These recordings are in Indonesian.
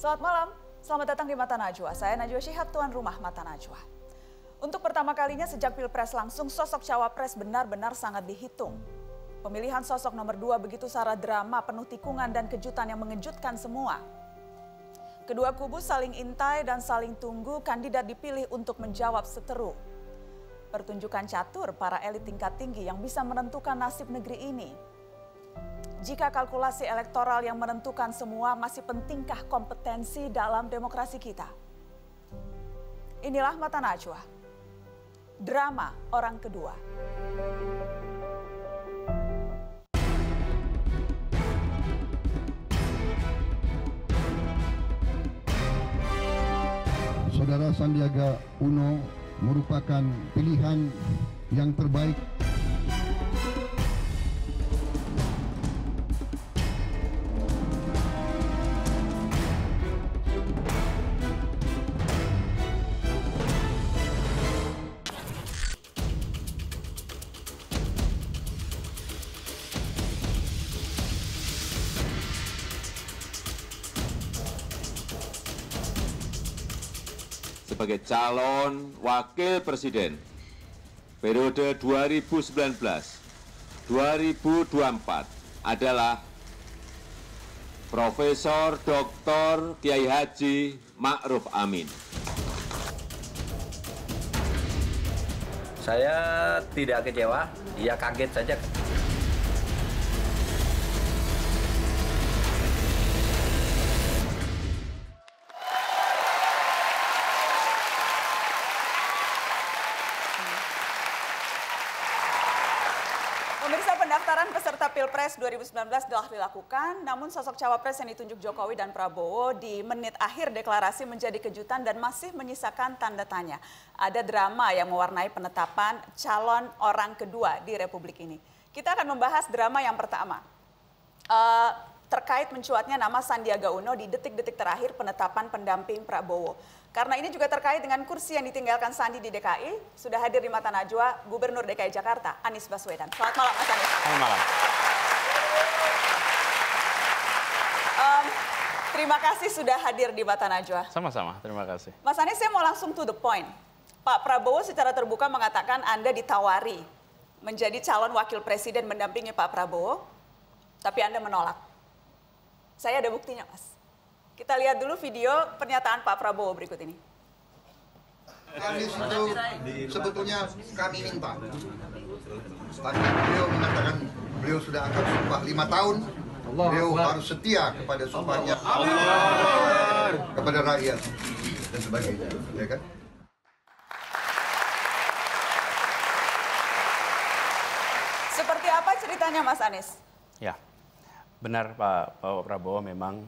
Selamat malam, selamat datang di Mata Najwa. Saya Najwa Syihab, tuan rumah Mata Najwa. Untuk pertama kalinya sejak Pilpres langsung, sosok cawapres benar-benar sangat dihitung. Pemilihan sosok nomor dua begitu sara drama penuh tikungan dan kejutan yang mengejutkan semua. Kedua kubu saling intai dan saling tunggu kandidat dipilih untuk menjawab seteru. Pertunjukan catur para elit tingkat tinggi yang bisa menentukan nasib negeri ini jika kalkulasi elektoral yang menentukan semua, masih pentingkah kompetensi dalam demokrasi kita? Inilah Mata Najwa, drama orang kedua. Saudara Sandiaga Uno merupakan pilihan yang terbaik sebagai calon wakil presiden periode 2019-2024 adalah Profesor Dr. Kiai Haji Ma'ruf Amin. Saya tidak kecewa, ya kaget saja telah dilakukan, namun sosok cawapres yang ditunjuk Jokowi dan Prabowo di menit akhir deklarasi menjadi kejutan dan masih menyisakan tanda tanya. Ada drama yang mewarnai penetapan calon orang kedua di Republik ini. Kita akan membahas drama yang pertama. Uh, terkait mencuatnya nama Sandiaga Uno di detik-detik terakhir penetapan pendamping Prabowo. Karena ini juga terkait dengan kursi yang ditinggalkan Sandi di DKI, sudah hadir di Mata Najwa, Gubernur DKI Jakarta, Anies Baswedan. Selamat malam Mas Anies. Selamat malam. Um, terima kasih sudah hadir di Mata Najwa. Sama-sama, terima kasih. Mas Anies, saya mau langsung to the point. Pak Prabowo secara terbuka mengatakan Anda ditawari menjadi calon wakil presiden mendampingi Pak Prabowo, tapi Anda menolak. Saya ada buktinya, Mas. Kita lihat dulu video pernyataan Pak Prabowo berikut ini. itu sebetulnya kami minta. Tadi beliau mengatakan beliau sudah angkat sumpah lima tahun Allah Beliau Allah. harus setia kepada sumpahnya kepada rakyat dan sebagainya ya kan Seperti apa ceritanya Mas Anies? Ya, benar Pak, Pak Prabowo memang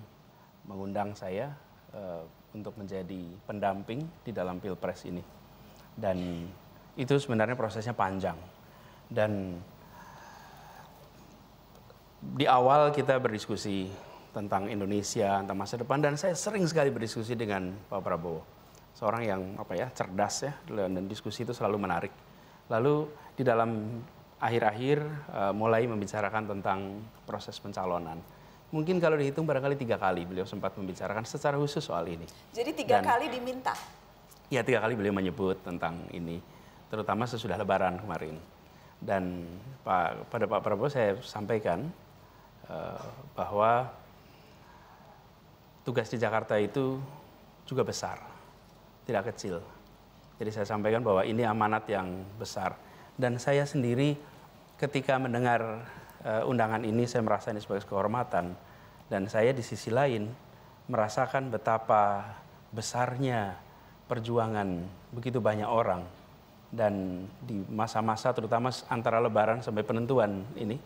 mengundang saya uh, untuk menjadi pendamping di dalam pilpres ini. Dan itu sebenarnya prosesnya panjang. Dan di awal kita berdiskusi tentang Indonesia, tentang masa depan dan saya sering sekali berdiskusi dengan Pak Prabowo. Seorang yang apa ya, cerdas ya dan diskusi itu selalu menarik. Lalu di dalam akhir-akhir uh, mulai membicarakan tentang proses pencalonan. Mungkin kalau dihitung barangkali tiga kali beliau sempat membicarakan secara khusus soal ini. Jadi tiga dan, kali diminta? Ya tiga kali beliau menyebut tentang ini, terutama sesudah Lebaran kemarin. Dan pada Pak Prabowo saya sampaikan Eh, bahwa tugas di Jakarta itu juga besar, tidak kecil. Jadi saya sampaikan bahwa ini amanat yang besar. Dan saya sendiri ketika mendengar eh, undangan ini saya merasa ini sebagai kehormatan. Dan saya di sisi lain merasakan betapa besarnya perjuangan begitu banyak orang. Dan di masa-masa terutama antara lebaran sampai penentuan ini,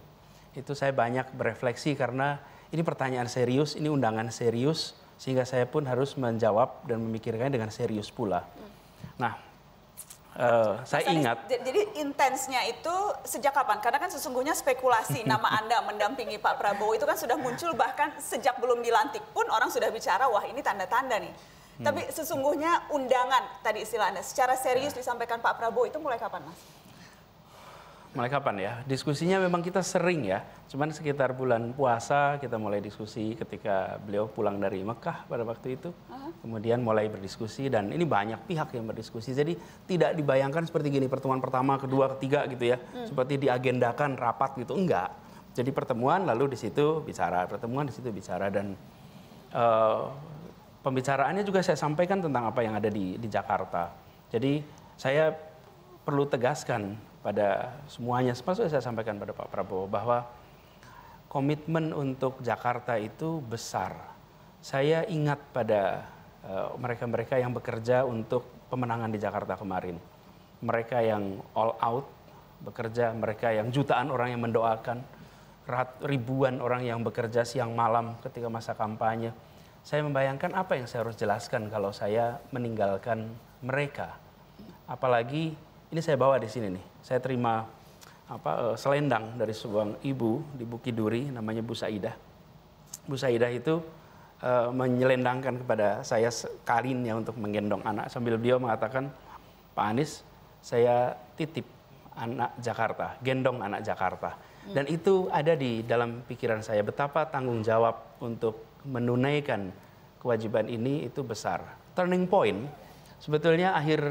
itu saya banyak berefleksi karena ini pertanyaan serius, ini undangan serius, sehingga saya pun harus menjawab dan memikirkannya dengan serius pula. Nah, Uh, saya ingat. jadi intensnya itu sejak kapan? Karena kan sesungguhnya spekulasi nama Anda mendampingi Pak Prabowo itu kan sudah muncul bahkan sejak belum dilantik pun orang sudah bicara wah ini tanda-tanda nih. Hmm. Tapi sesungguhnya undangan tadi istilah Anda secara serius disampaikan Pak Prabowo itu mulai kapan Mas? mulai kapan ya? Diskusinya memang kita sering ya. Cuman sekitar bulan puasa kita mulai diskusi ketika beliau pulang dari Mekah pada waktu itu. Kemudian mulai berdiskusi dan ini banyak pihak yang berdiskusi. Jadi tidak dibayangkan seperti gini pertemuan pertama, kedua, ketiga gitu ya. Hmm. Seperti diagendakan rapat gitu. Enggak. Jadi pertemuan lalu di situ bicara, pertemuan di situ bicara dan uh, pembicaraannya juga saya sampaikan tentang apa yang ada di di Jakarta. Jadi saya perlu tegaskan pada semuanya. Seperti saya sampaikan pada Pak Prabowo bahwa komitmen untuk Jakarta itu besar. Saya ingat pada eh, mereka-mereka uh, yang bekerja untuk pemenangan di Jakarta kemarin. Mereka yang all out bekerja, mereka yang jutaan orang yang mendoakan, rat, ribuan orang yang bekerja siang malam ketika masa kampanye. Saya membayangkan apa yang saya harus jelaskan kalau saya meninggalkan mereka. Apalagi ini saya bawa di sini nih. Saya terima apa eh, selendang dari sebuah ibu di Bukit Duri, namanya Bu Saidah. Bu Saidah itu uh, menyelendangkan kepada saya ya untuk menggendong anak sambil dia mengatakan, "Pak Anies, saya titip anak Jakarta, gendong anak Jakarta." Hmm. Dan itu ada di dalam pikiran saya betapa tanggung jawab untuk menunaikan kewajiban ini itu besar. Turning point sebetulnya akhir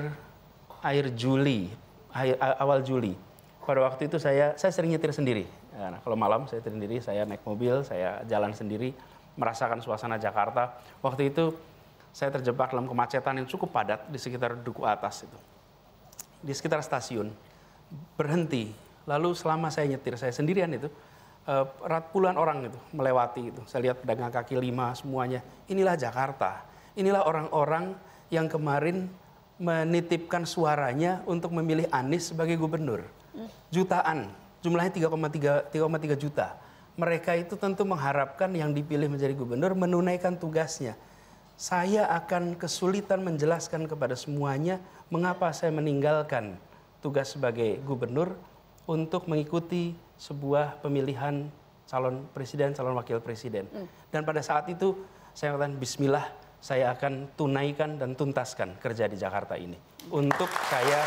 air Juli, air, awal Juli. Pada waktu itu saya saya sering nyetir sendiri. Nah, kalau malam saya nyetir sendiri, saya naik mobil, saya jalan sendiri, merasakan suasana Jakarta. Waktu itu saya terjebak dalam kemacetan yang cukup padat di sekitar Duku Atas itu. Di sekitar stasiun. Berhenti. Lalu selama saya nyetir, saya sendirian itu, eh, rat puluhan orang itu melewati itu. Saya lihat pedagang kaki lima semuanya. Inilah Jakarta. Inilah orang-orang yang kemarin menitipkan suaranya untuk memilih Anies sebagai gubernur. Jutaan, jumlahnya 3,3 juta. Mereka itu tentu mengharapkan yang dipilih menjadi gubernur menunaikan tugasnya. Saya akan kesulitan menjelaskan kepada semuanya mengapa saya meninggalkan tugas sebagai gubernur untuk mengikuti sebuah pemilihan calon presiden, calon wakil presiden. Hmm. Dan pada saat itu saya katakan bismillah saya akan tunaikan dan tuntaskan kerja di Jakarta ini untuk saya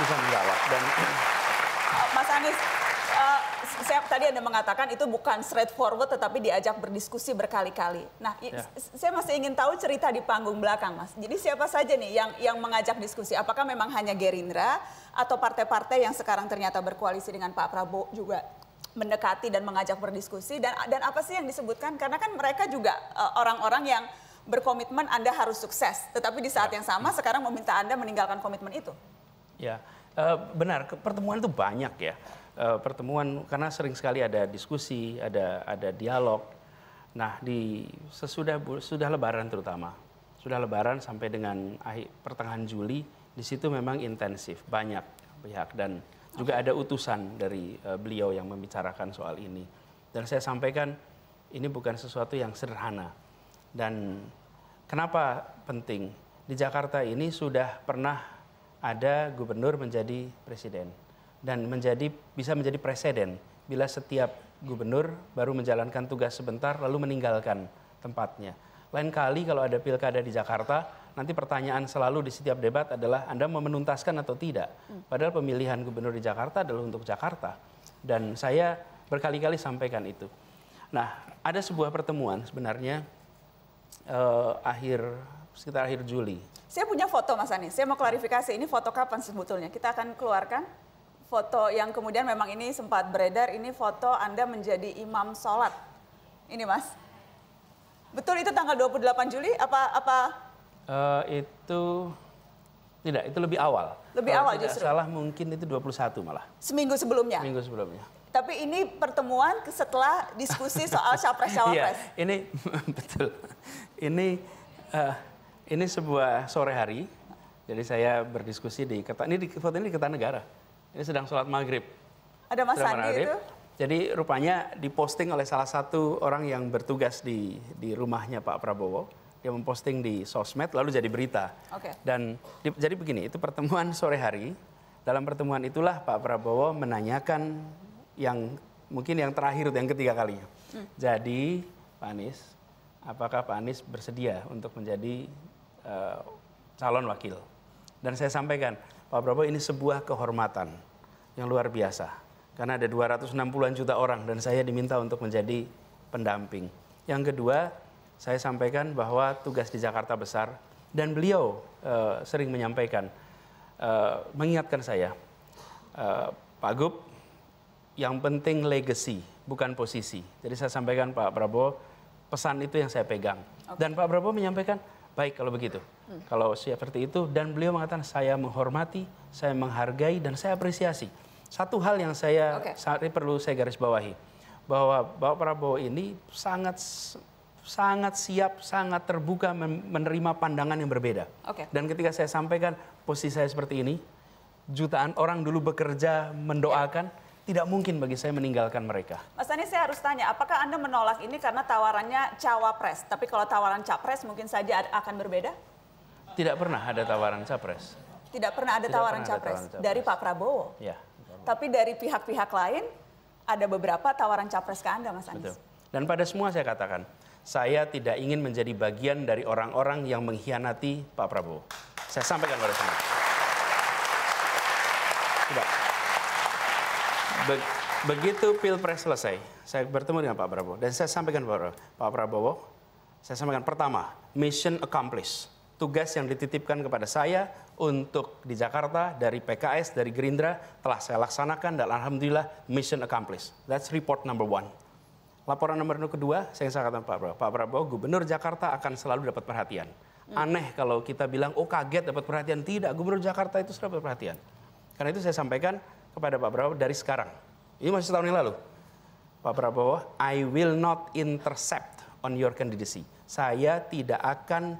bisa menjawab dan eh, Mas Anies eh, saya tadi Anda mengatakan itu bukan straightforward tetapi diajak berdiskusi berkali-kali. Nah, ya. saya masih ingin tahu cerita di panggung belakang, Mas. Jadi siapa saja nih yang yang mengajak diskusi? Apakah memang hanya Gerindra atau partai-partai yang sekarang ternyata berkoalisi dengan Pak Prabowo juga mendekati dan mengajak berdiskusi dan dan apa sih yang disebutkan? Karena kan mereka juga eh, orang-orang uh, orang -orang yang berkomitmen Anda harus sukses, tetapi di saat ya. yang sama sekarang meminta Anda meninggalkan komitmen itu. Ya, eh, benar. Pertemuan itu banyak ya. Eh, pertemuan karena sering sekali ada diskusi, ada ada dialog. Nah, di sesudah sudah Lebaran terutama, sudah Lebaran sampai dengan akhir, pertengahan Juli, di situ memang intensif, banyak pihak dan juga ada utusan dari eh, beliau yang membicarakan soal ini. Dan saya sampaikan ini bukan sesuatu yang sederhana. Dan kenapa penting? Di Jakarta ini sudah pernah ada gubernur menjadi presiden dan menjadi bisa menjadi presiden bila setiap gubernur baru menjalankan tugas sebentar lalu meninggalkan tempatnya. Lain kali kalau ada pilkada di Jakarta, nanti pertanyaan selalu di setiap debat adalah Anda mau menuntaskan atau tidak. Hmm. Padahal pemilihan gubernur di Jakarta adalah untuk Jakarta. Dan saya berkali-kali sampaikan itu. Nah, ada sebuah pertemuan sebenarnya uh, akhir sekitar akhir Juli. Saya punya foto Mas Anies. Saya mau klarifikasi ini foto kapan sebetulnya? Kita akan keluarkan foto yang kemudian memang ini sempat beredar. Ini foto Anda menjadi imam sholat. Ini Mas. Betul itu tanggal 28 Juli apa apa? Uh, itu tidak, itu lebih awal. Lebih Kalau awal tidak justru. salah mungkin itu 21 malah. Seminggu sebelumnya. Seminggu sebelumnya. Tapi ini pertemuan setelah diskusi soal capres-cawapres. Yeah, ini betul. Ini uh, ini sebuah sore hari. Jadi saya berdiskusi di kota. ini di foto ini di Kertanegara. Ini sedang sholat maghrib. Ada Mas Sandi itu? Jadi rupanya diposting oleh salah satu orang yang bertugas di di rumahnya Pak Prabowo. Dia memposting di sosmed lalu jadi berita. Okay. Dan di, jadi begini, itu pertemuan sore hari. Dalam pertemuan itulah Pak Prabowo menanyakan yang mungkin yang terakhir yang ketiga kalinya. Hmm. Jadi Pak Anies, apakah Pak Anies bersedia untuk menjadi uh, calon wakil? Dan saya sampaikan, Pak Prabowo ini sebuah kehormatan yang luar biasa. Karena ada 260-an juta orang dan saya diminta untuk menjadi pendamping. Yang kedua, saya sampaikan bahwa tugas di Jakarta besar dan beliau uh, sering menyampaikan, uh, mengingatkan saya, uh, Pak Gub, yang penting legacy, bukan posisi. Jadi saya sampaikan Pak Prabowo, pesan itu yang saya pegang. Okay. Dan Pak Prabowo menyampaikan, baik kalau begitu. Hmm. Kalau seperti itu, dan beliau mengatakan, saya menghormati, saya menghargai, dan saya apresiasi. Satu hal yang saya okay. saat ini perlu saya garis bawahi, bahwa Pak Prabowo ini sangat sangat siap, sangat terbuka menerima pandangan yang berbeda. Okay. Dan ketika saya sampaikan posisi saya seperti ini, jutaan orang dulu bekerja mendoakan, yeah tidak mungkin bagi saya meninggalkan mereka. Mas Anies saya harus tanya, apakah Anda menolak ini karena tawarannya cawapres? Tapi kalau tawaran capres mungkin saja akan berbeda? Tidak pernah ada tawaran capres. Tidak pernah ada tawaran pernah capres ada capres dari Pak Prabowo. Ya. Tapi dari pihak-pihak lain ada beberapa tawaran capres ke Anda, Mas Anies. Betul. Dan pada semua saya katakan, saya tidak ingin menjadi bagian dari orang-orang yang mengkhianati Pak Prabowo. Saya sampaikan kepada semua. Be begitu pilpres selesai, saya bertemu dengan Pak Prabowo dan saya sampaikan Pak Pak Prabowo saya sampaikan pertama, mission accomplished. Tugas yang dititipkan kepada saya untuk di Jakarta dari PKS, dari Gerindra telah saya laksanakan dan alhamdulillah mission accomplished. That's report number one. Laporan nomor kedua, saya ingin katakan Pak Prabowo. Pak Prabowo, Gubernur Jakarta akan selalu dapat perhatian. Hmm. Aneh kalau kita bilang, oh kaget dapat perhatian. Tidak, Gubernur Jakarta itu selalu dapat perhatian. Karena itu saya sampaikan, kepada Pak Prabowo dari sekarang. Ini masih tahun yang lalu. Pak Prabowo, I will not intercept on your candidacy. Saya tidak akan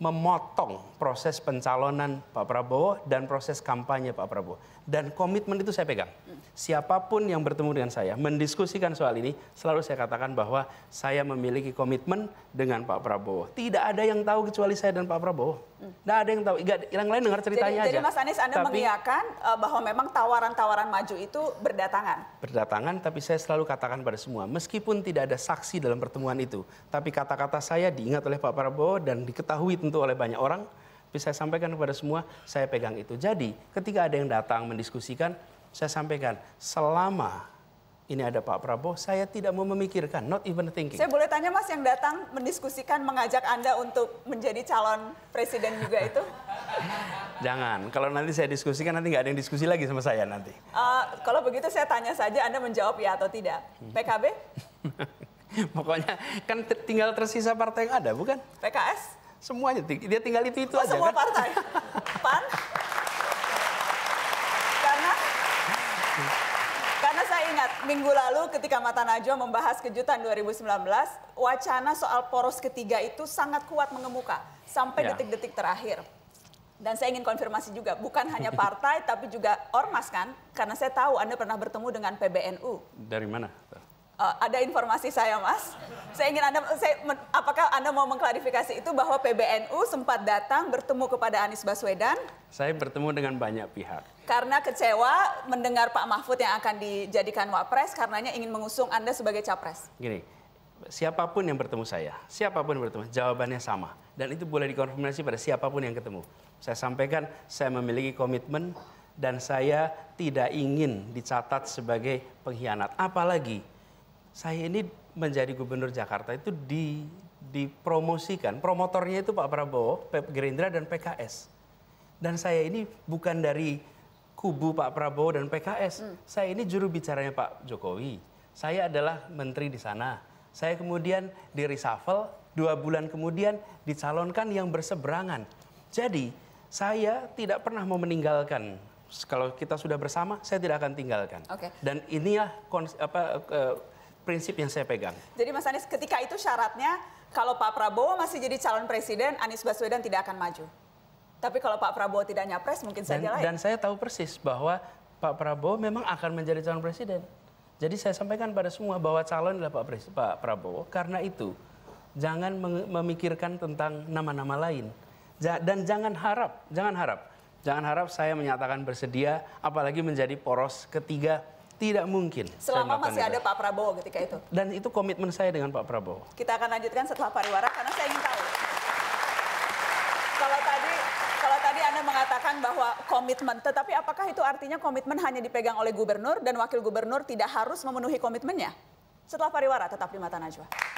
memotong proses pencalonan Pak Prabowo dan proses kampanye Pak Prabowo. Dan komitmen itu saya pegang. Siapapun yang bertemu dengan saya, mendiskusikan soal ini, selalu saya katakan bahwa saya memiliki komitmen dengan Pak Prabowo. Tidak ada yang tahu kecuali saya dan Pak Prabowo. Tidak ada yang tahu. yang lain dengar ceritanya jadi, aja. Jadi Mas Anies Anda tapi, mengiakan eh, bahwa memang tawaran-tawaran maju itu berdatangan? Berdatangan, tapi saya selalu katakan pada semua, meskipun tidak ada saksi dalam pertemuan itu, tapi kata-kata saya diingat oleh Pak Prabowo dan diketahui tentu oleh banyak orang, tapi saya sampaikan kepada semua, saya pegang itu. Jadi ketika ada yang datang mendiskusikan, saya sampaikan, selama ini ada Pak Prabowo, saya tidak mau memikirkan, not even thinking. Saya boleh tanya Mas yang datang mendiskusikan, mengajak Anda untuk menjadi calon presiden juga itu? Jangan, kalau nanti saya diskusikan nanti nggak ada yang diskusi lagi sama saya nanti. Uh, kalau begitu saya tanya saja Anda menjawab ya atau tidak. Hmm. PKB? Pokoknya kan tinggal tersisa partai yang ada, bukan? PKS? Semuanya, dia tinggal itu-itu oh, aja semua kan? partai? PAN? minggu lalu ketika Mata Najwa membahas kejutan 2019, wacana soal poros ketiga itu sangat kuat mengemuka sampai ya. detik-detik ya. terakhir. Dan saya ingin konfirmasi juga, bukan hanya partai tapi juga ormas kan? Karena saya tahu Anda pernah bertemu dengan PBNU. Dari mana? Uh, ada informasi saya, Mas. Saya ingin Anda, saya, apakah Anda mau mengklarifikasi itu bahwa PBNU sempat datang bertemu kepada Anies Baswedan? Saya bertemu dengan banyak pihak. Karena kecewa mendengar Pak Mahfud yang akan dijadikan wapres, karenanya ingin mengusung Anda sebagai capres. Gini, siapapun yang bertemu saya, siapapun yang bertemu, jawabannya sama. Dan itu boleh dikonfirmasi pada siapapun yang ketemu. Saya sampaikan, saya memiliki komitmen dan saya tidak ingin dicatat sebagai pengkhianat. Apalagi saya ini menjadi gubernur Jakarta itu di dipromosikan promotornya itu Pak Prabowo, Gerindra dan PKS. Dan saya ini bukan dari kubu Pak Prabowo dan PKS. Hmm. Saya ini juru bicaranya Pak Jokowi. Saya adalah menteri di sana. Saya kemudian di reshuffle, dua bulan kemudian dicalonkan yang berseberangan. Jadi saya tidak pernah mau meninggalkan kalau kita sudah bersama, saya tidak akan tinggalkan. Okay. Dan inilah apa, prinsip yang saya pegang. Jadi Mas Anies ketika itu syaratnya kalau Pak Prabowo masih jadi calon presiden, Anies Baswedan tidak akan maju. Tapi kalau Pak Prabowo tidak nyapres mungkin saya. saja lain. Dan saya tahu persis bahwa Pak Prabowo memang akan menjadi calon presiden. Jadi saya sampaikan pada semua bahwa calon adalah Pak, Pres Pak Prabowo. Karena itu jangan memikirkan tentang nama-nama lain. dan jangan harap, jangan harap, jangan harap saya menyatakan bersedia apalagi menjadi poros ketiga tidak mungkin. Selama masih ada Pak Prabowo ketika itu. Dan itu komitmen saya dengan Pak Prabowo. Kita akan lanjutkan setelah pariwara karena saya ingin tahu. Kalau tadi kalau tadi Anda mengatakan bahwa komitmen, tetapi apakah itu artinya komitmen hanya dipegang oleh gubernur dan wakil gubernur tidak harus memenuhi komitmennya? Setelah pariwara tetap di Mata Najwa.